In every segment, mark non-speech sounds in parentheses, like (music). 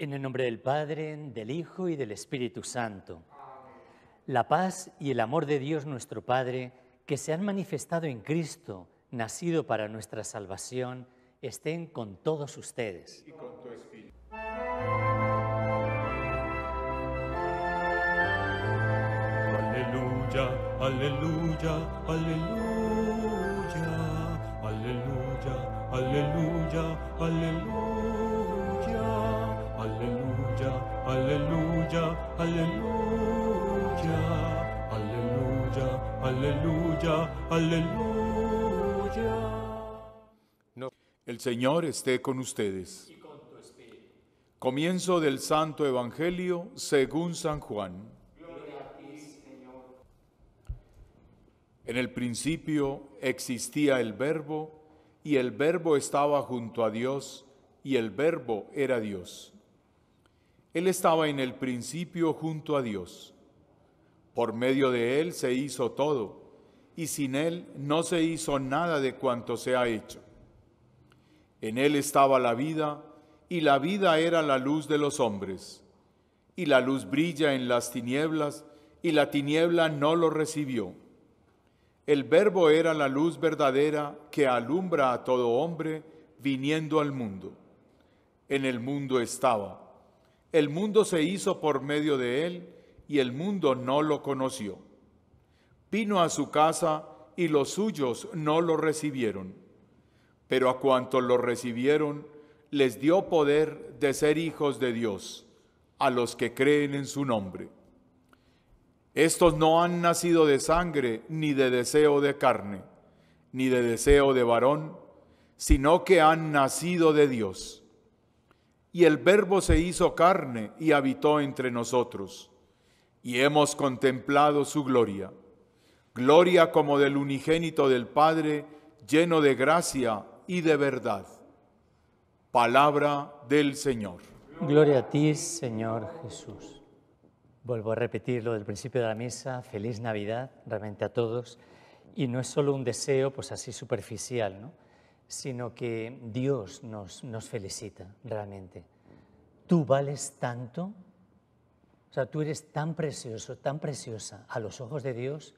En el nombre del Padre, del Hijo y del Espíritu Santo. La paz y el amor de Dios nuestro Padre, que se han manifestado en Cristo, nacido para nuestra salvación, estén con todos ustedes. Y con tu espíritu. Aleluya, aleluya, aleluya, aleluya, aleluya, aleluya. Aleluya, aleluya, aleluya, aleluya, aleluya, aleluya. El Señor esté con ustedes. Comienzo del Santo Evangelio según San Juan. En el principio existía el verbo, y el verbo estaba junto a Dios, y el verbo era Dios. Él estaba en el principio junto a Dios. Por medio de Él se hizo todo, y sin Él no se hizo nada de cuanto se ha hecho. En Él estaba la vida, y la vida era la luz de los hombres. Y la luz brilla en las tinieblas, y la tiniebla no lo recibió. El verbo era la luz verdadera que alumbra a todo hombre viniendo al mundo. En el mundo estaba el mundo se hizo por medio de él y el mundo no lo conoció. Vino a su casa y los suyos no lo recibieron. Pero a cuantos lo recibieron, les dio poder de ser hijos de Dios, a los que creen en su nombre. Estos no han nacido de sangre, ni de deseo de carne, ni de deseo de varón, sino que han nacido de Dios. Y el Verbo se hizo carne y habitó entre nosotros, y hemos contemplado su gloria, gloria como del unigénito del Padre, lleno de gracia y de verdad. Palabra del Señor. Gloria a ti, Señor Jesús. Vuelvo a repetirlo lo del principio de la misa, feliz Navidad realmente a todos, y no es solo un deseo pues así superficial, ¿no? sino que Dios nos, nos felicita realmente. Tú vales tanto, o sea, tú eres tan precioso, tan preciosa a los ojos de Dios,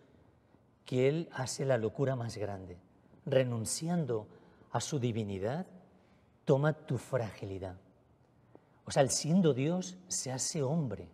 que Él hace la locura más grande. Renunciando a su divinidad, toma tu fragilidad. O sea, el siendo Dios se hace hombre.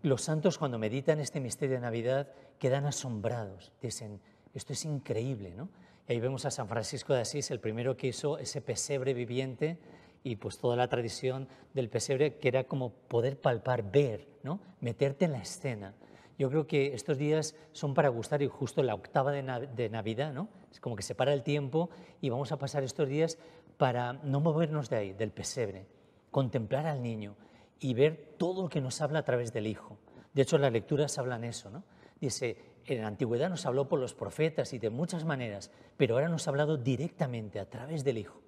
Los santos cuando meditan este misterio de Navidad quedan asombrados, dicen, esto es increíble, ¿no? ahí vemos a San Francisco de Asís, el primero que hizo ese pesebre viviente y pues toda la tradición del pesebre que era como poder palpar, ver, ¿no? meterte en la escena. Yo creo que estos días son para gustar y justo la octava de, Navidad, ¿no? Es como que se para el tiempo y vamos a pasar estos días para no movernos de ahí, del pesebre, contemplar al niño y ver todo lo que nos habla a través del Hijo. De hecho, las lecturas hablan eso, ¿no? Dice, en la antigüedad nos habló por los profetas y de muchas maneras, pero ahora nos ha hablado directamente a través del Hijo.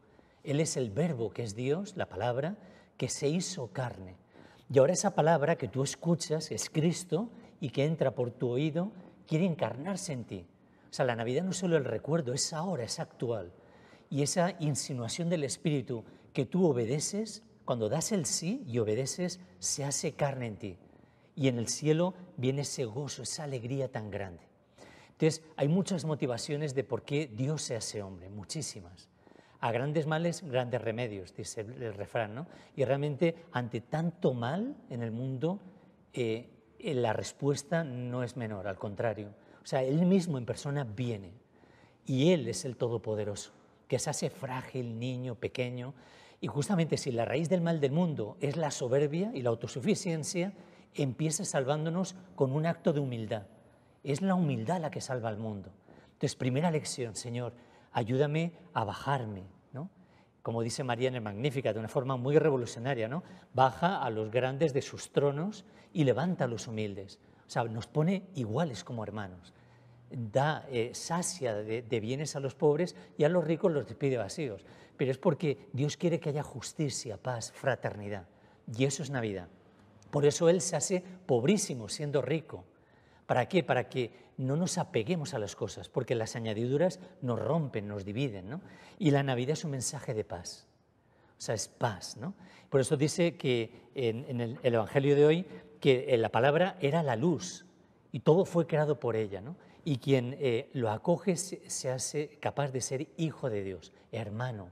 Él es el verbo que es Dios, la palabra, que se hizo carne. Y ahora esa palabra que tú escuchas es Cristo y que entra por tu oído, quiere encarnarse en ti. O sea, la Navidad no es solo el recuerdo, es ahora, es actual. Y esa insinuación del Espíritu que tú obedeces, cuando das el sí y obedeces, se hace carne en ti y en el cielo viene ese gozo, esa alegría tan grande. Entonces, hay muchas motivaciones de por qué Dios se hace hombre, muchísimas. A grandes males, grandes remedios, dice el, refrán, ¿no? Y realmente, ante tanto mal en el mundo, eh, la respuesta no es menor, al contrario. O sea, Él mismo en persona viene y Él es el Todopoderoso, que se hace frágil, niño, pequeño. Y justamente si la raíz del mal del mundo es la soberbia y la autosuficiencia, empieza salvándonos con un acto de humildad. Es la humildad la que salva al mundo. Entonces, primera lección, Señor, ayúdame a bajarme, ¿no? Como dice María en el Magnífica, de una forma muy revolucionaria, Baja a los grandes de sus tronos y levanta a los humildes. O sea, nos pone iguales como hermanos. Da, eh, sacia de, de bienes a los pobres y a los ricos los despide vacíos. Pero es porque Dios quiere que haya justicia, paz, fraternidad. Y eso es Navidad. Por eso Él se hace pobrísimo siendo rico. ¿Para qué? Para que no nos apeguemos a las cosas, porque las añadiduras nos rompen, nos dividen. Y la Navidad es un mensaje de paz. O sea, es paz. ¿no? Por eso dice que en, el, Evangelio de hoy que eh, la palabra era la luz y todo fue creado por ella. Y quien eh, lo acoge se hace capaz de ser hijo de Dios, hermano,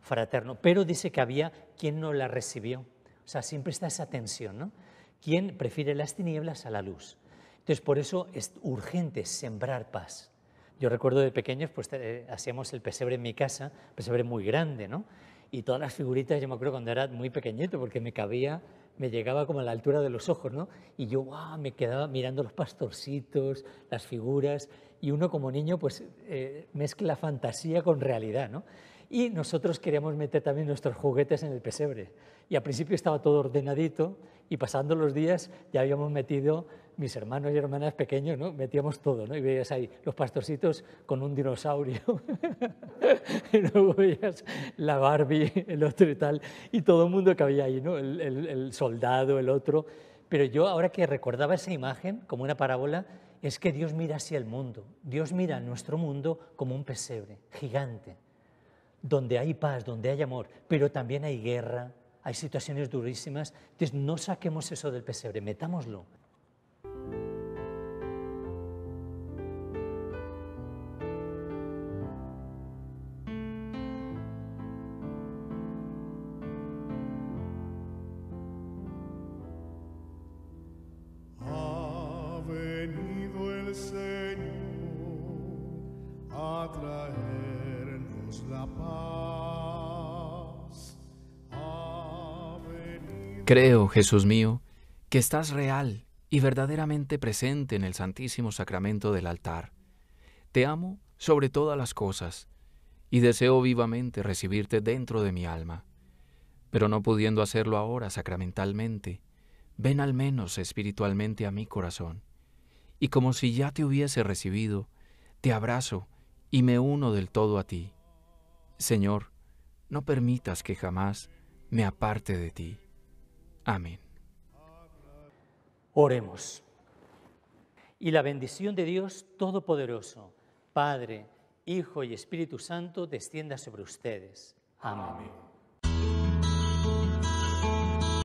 fraterno. Pero dice que había quien no la recibió. O sea, siempre está esa tensión, ¿no? ¿Quién prefiere las tinieblas a la luz? Entonces, por eso es urgente sembrar paz. Yo recuerdo de pequeños, pues eh, hacíamos el pesebre en mi casa, pesebre muy grande, ¿no? Y todas las figuritas, yo me acuerdo cuando era muy pequeñito, porque me cabía, me llegaba como a la altura de los ojos, ¿no? Y yo, me quedaba mirando los pastorcitos, las figuras, y uno como niño, pues eh, mezcla fantasía con realidad, ¿no? y nosotros queríamos meter también nuestros juguetes en el pesebre. Y al principio estaba todo ordenadito y pasando los días ya habíamos metido, mis hermanos y hermanas pequeños, ¿no? metíamos todo, ¿no? y veías ahí los pastorcitos con un dinosaurio, (laughs) y luego veías la Barbie, el otro y tal, y todo el mundo que había ahí, el, soldado, el otro. Pero yo ahora que recordaba esa imagen como una parábola, es que Dios mira así el mundo, Dios mira nuestro mundo como un pesebre gigante donde hay paz, donde hay amor, pero también hay guerra, hay situaciones durísimas. Entonces, no saquemos eso del pesebre, metámoslo Creo, Jesús mío, que estás real y verdaderamente presente en el Santísimo Sacramento del altar. Te amo sobre todas las cosas y deseo vivamente recibirte dentro de mi alma. Pero no pudiendo hacerlo ahora sacramentalmente, ven al menos espiritualmente a mi corazón. Y como si ya te hubiese recibido, te abrazo y me uno del todo a ti. Señor, no permitas que jamás me aparte de ti. Amén. Oremos. Y la bendición de Dios Todopoderoso, Padre, Hijo y Espíritu Santo, descienda sobre ustedes. Amén.